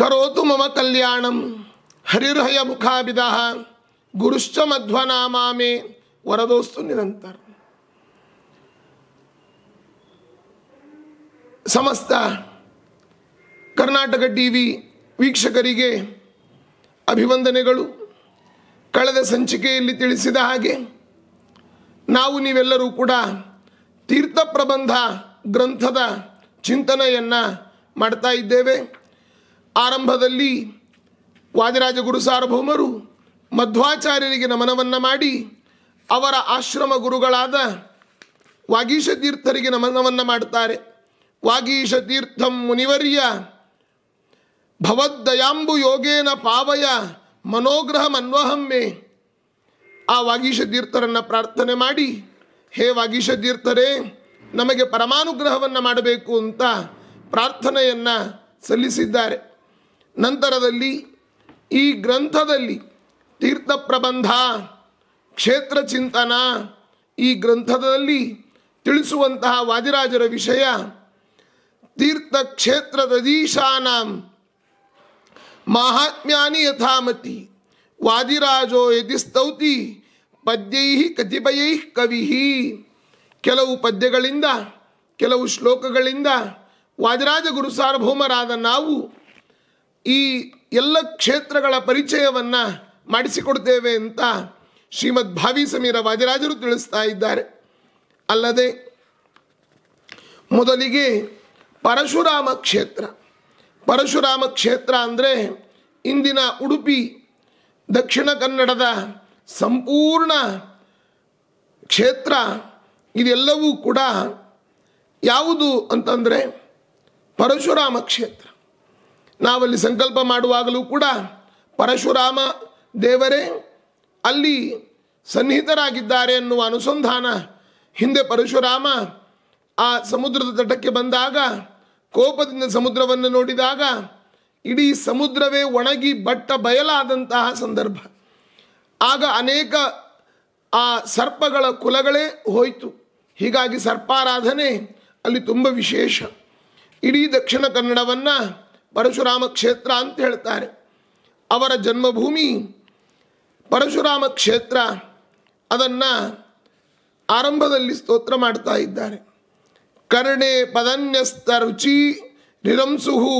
ಕರೋತು ಮಮ ಕಲ್ಯಾಣಂ ಹರಿರ್ಹಯ ಮುಖಾಭಿಧ ಗುರುಶ್ಚ ಮಧ್ವನಾಮಾಮೆ ವರದೋಸ್ತು ನಿರಂತರ ಸಮಸ್ತ ಕರ್ನಾಟಕ ಟಿ ವಿ ವೀಕ್ಷಕರಿಗೆ ಅಭಿವಂದನೆಗಳು ಕಳೆದ ಸಂಚಿಕೆಯಲ್ಲಿ ತಿಳಿಸಿದ ಹಾಗೆ ನಾವು ನೀವೆಲ್ಲರೂ ಕೂಡ ತೀರ್ಥ ಪ್ರಬಂಧ ಗ್ರಂಥದ ಚಿಂತನೆಯನ್ನು ಮಾಡ್ತಾ ಇದ್ದೇವೆ ಆರಂಭದಲ್ಲಿ ವಾದಿರಾಜ ಗುರು ಸಾರ್ವಭೌಮರು ಮಧ್ವಾಚಾರ್ಯರಿಗೆ ನಮನವನ್ನು ಮಾಡಿ ಅವರ ಆಶ್ರಮ ಗುರುಗಳಾದ ವಾಗೀಶ ತೀರ್ಥರಿಗೆ ನಮನವನ್ನು ಮಾಡುತ್ತಾರೆ ವಾಗೀಶ ತೀರ್ಥಂ ಮುನಿವರ್ಯ ಭವದ್ದಯಾಂಬು ಯೋಗೇನ ಪಾವಯ ಮನೋಗ್ರಹ ಮನ್ವಹಮ್ಮೆ ಆ ವಾಗೀಶ ತೀರ್ಥರನ್ನು ಪ್ರಾರ್ಥನೆ ಮಾಡಿ ಹೇ ವಾಗೀಶ ತೀರ್ಥರೇ ನಮಗೆ ಪರಮಾನುಗ್ರಹವನ್ನು ಮಾಡಬೇಕು ಅಂತ ಪ್ರಾರ್ಥನೆಯನ್ನು ಸಲ್ಲಿಸಿದ್ದಾರೆ ನಂತರದಲ್ಲಿ ಈ ಗ್ರಂಥದಲ್ಲಿ ತೀರ್ಥ ಪ್ರಬಂಧ ಕ್ಷೇತ್ರ ಚಿಂತನ ಈ ಗ್ರಂಥದಲ್ಲಿ ತಿಳಿಸುವಂತಹ ವಾದಿರಾಜರ ವಿಷಯ ತೀರ್ಥ ಕ್ಷೇತ್ರದೀಶಾನಾಂ ಮಹಾತ್ಮ್ಯಾನಿ ಯಥಾಮತಿ ವಾದಿರಾಜೋ ಯದಿ ಸ್ತೌತಿ ಪದ್ಯೈ ಕತಿಪಯೈ ಕವಿ ಕೆಲವು ಪದ್ಯಗಳಿಂದ ಕೆಲವು ಶ್ಲೋಕಗಳಿಂದ ವಾದಿರಾಜ ಗುರು ಸಾರ್ವಭೌಮರಾದ ನಾವು ಈ ಎಲ್ಲ ಕ್ಷೇತ್ರಗಳ ಪರಿಚಯವನ್ನು ಮಾಡಿಸಿಕೊಡ್ತೇವೆ ಅಂತ ಶ್ರೀಮದ್ ಭಾವಿ ಸಮೀರ ವಾದಿರಾಜರು ತಿಳಿಸ್ತಾ ಇದ್ದಾರೆ ಅಲ್ಲದೆ ಮೊದಲಿಗೆ ಪರಶುರಾಮ ಕ್ಷೇತ್ರ ಪರಶುರಾಮ ಕ್ಷೇತ್ರ ಅಂದರೆ ಇಂದಿನ ಉಡುಪಿ ದಕ್ಷಿಣ ಕನ್ನಡದ ಸಂಪೂರ್ಣ ಕ್ಷೇತ್ರ ಇದೆಲ್ಲವೂ ಕೂಡ ಯಾವುದು ಅಂತಂದರೆ ಪರಶುರಾಮ ಕ್ಷೇತ್ರ ನಾವಲ್ಲಿ ಸಂಕಲ್ಪ ಮಾಡುವಾಗಲೂ ಕೂಡ ಪರಶುರಾಮ ದೇವರೇ ಅಲ್ಲಿ ಸನ್ನಿಹಿತರಾಗಿದ್ದಾರೆ ಅನ್ನುವ ಅನುಸಂಧಾನ ಹಿಂದೆ ಪರಶುರಾಮ ಆ ಸಮುದ್ರದ ತಟಕ್ಕೆ ಬಂದಾಗ ಕೋಪದಿಂದ ಸಮುದ್ರವನ್ನು ನೋಡಿದಾಗ ಇಡೀ ಸಮುದ್ರವೇ ಒಣಗಿ ಬಟ್ಟ ಬಯಲಾದಂತಹ ಸಂದರ್ಭ ಆಗ ಅನೇಕ ಆ ಸರ್ಪಗಳ ಕುಲಗಳೇ ಹೋಯಿತು ಹೀಗಾಗಿ ಸರ್ಪಾರಾಧನೆ ಅಲ್ಲಿ ತುಂಬ ವಿಶೇಷ ಇಡೀ ದಕ್ಷಿಣ ಕನ್ನಡವನ್ನು परशुराम क्षेत्रांत हेळतारे ಅವರ ಜನ್ಮಭೂಮಿ ಪರಶುರಾಮ ಕ್ಷೇತ್ರ ಅದನ್ನ ಆರಂಭದಲ್ಲಿ ಸ್ತೋತ್ರ ಮಾಡುತ್ತಾ ಇದ್ದಾರೆ ಕರಣೇ ಪದನ್ನ್ಯಸ್ತರುಚಿ ನಿರಂಸುಹು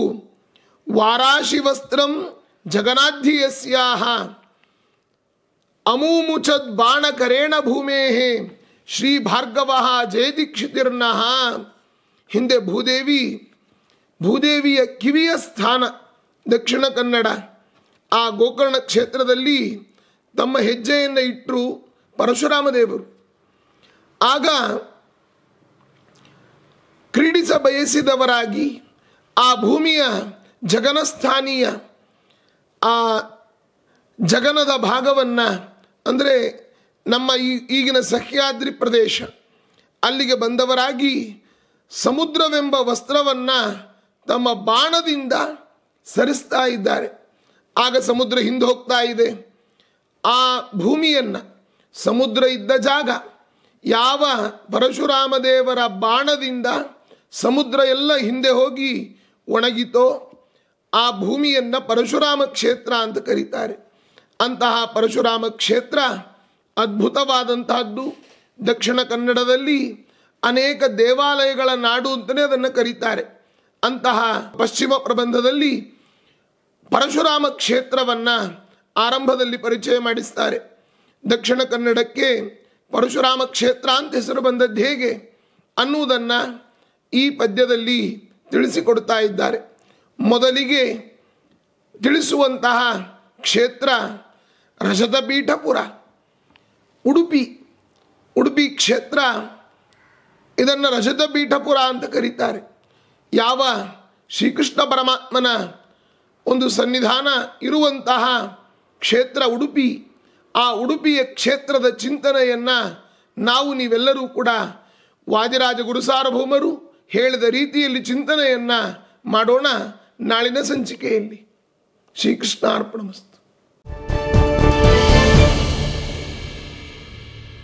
ವಾರಾಶिवಸ್ತ್ರಂ ಜಗನಾದ್ಧಿಯಸ್ಯಾಹ ಅಮೂಮಚದ್ ಬಾಣಕರೇಣ ಭೂಮೇಹ ಶ್ರೀ ಭಾಗವಹ ಜೇದಿಕ್ಷದಿರ್ನಹ ಹಿнде ಭೂದೇವಿ ಭೂದೇವಿಯ ಕಿವಿಯ ಸ್ಥಾನ ದಕ್ಷಿಣ ಕನ್ನಡ ಆ ಗೋಕರ್ಣ ಕ್ಷೇತ್ರದಲ್ಲಿ ತಮ್ಮ ಹೆಜ್ಜೆಯನ್ನು ಇಟ್ಟರು ಪರಶುರಾಮ ದೇವರು ಆಗ ಕ್ರೀಡಿಸ ಬಯಸಿದವರಾಗಿ ಆ ಭೂಮಿಯ ಜಗನಸ್ಥಾನೀಯ ಆ ಜಗನದ ಭಾಗವನ್ನು ಅಂದರೆ ನಮ್ಮ ಈ ಈಗಿನ ಸಹ್ಯಾದ್ರಿ ಪ್ರದೇಶ ಅಲ್ಲಿಗೆ ಬಂದವರಾಗಿ ಸಮುದ್ರವೆಂಬ ವಸ್ತ್ರವನ್ನು ತಮ್ಮ ಬಾಣದಿಂದ ಸರಿಸ್ತಾ ಇದ್ದಾರೆ ಆಗ ಸಮುದ್ರ ಹಿಂದೆ ಹೋಗ್ತಾ ಇದೆ ಆ ಭೂಮಿಯನ್ನು ಸಮುದ್ರ ಇದ್ದ ಜಾಗ ಯಾವ ಪರಶುರಾಮ ದೇವರ ಬಾಣದಿಂದ ಸಮುದ್ರ ಎಲ್ಲ ಹಿಂದೆ ಹೋಗಿ ಒಣಗಿತೋ ಆ ಭೂಮಿಯನ್ನು ಪರಶುರಾಮ ಕ್ಷೇತ್ರ ಅಂತ ಕರೀತಾರೆ ಅಂತಹ ಪರಶುರಾಮ ಕ್ಷೇತ್ರ ಅದ್ಭುತವಾದಂತಹದ್ದು ದಕ್ಷಿಣ ಕನ್ನಡದಲ್ಲಿ ಅನೇಕ ದೇವಾಲಯಗಳ ನಾಡು ಅಂತಲೇ ಅದನ್ನು ಕರೀತಾರೆ ಅಂತಹ ಪಶ್ಚಿಮ ಪ್ರಬಂಧದಲ್ಲಿ ಪರಶುರಾಮ ಕ್ಷೇತ್ರವನ್ನು ಆರಂಭದಲ್ಲಿ ಪರಿಚಯ ಮಾಡಿಸ್ತಾರೆ ದಕ್ಷಿಣ ಕನ್ನಡಕ್ಕೆ ಪರಶುರಾಮ ಕ್ಷೇತ್ರ ಅಂತ ಹೆಸರು ಬಂದದ್ದು ಹೇಗೆ ಅನ್ನುವುದನ್ನು ಈ ಪದ್ಯದಲ್ಲಿ ತಿಳಿಸಿಕೊಡ್ತಾ ಇದ್ದಾರೆ ಮೊದಲಿಗೆ ತಿಳಿಸುವಂತಹ ಕ್ಷೇತ್ರ ಪೀಠಪುರ ಉಡುಪಿ ಉಡುಪಿ ಕ್ಷೇತ್ರ ಇದನ್ನು ರಜತಪೀಠಪುರ ಅಂತ ಕರೀತಾರೆ ಯಾವ ಶ್ರೀಕೃಷ್ಣ ಪರಮಾತ್ಮನ ಒಂದು ಸನ್ನಿಧಾನ ಇರುವಂತಹ ಕ್ಷೇತ್ರ ಉಡುಪಿ ಆ ಉಡುಪಿಯ ಕ್ಷೇತ್ರದ ಚಿಂತನೆಯನ್ನು ನಾವು ನೀವೆಲ್ಲರೂ ಕೂಡ ವಾದಿರಾಜ ಗುರುಸಾರ್ವಭೌಮರು ಹೇಳಿದ ರೀತಿಯಲ್ಲಿ ಚಿಂತನೆಯನ್ನು ಮಾಡೋಣ ನಾಳಿನ ಸಂಚಿಕೆಯಲ್ಲಿ ಶ್ರೀಕೃಷ್ಣ ಅರ್ಪಣ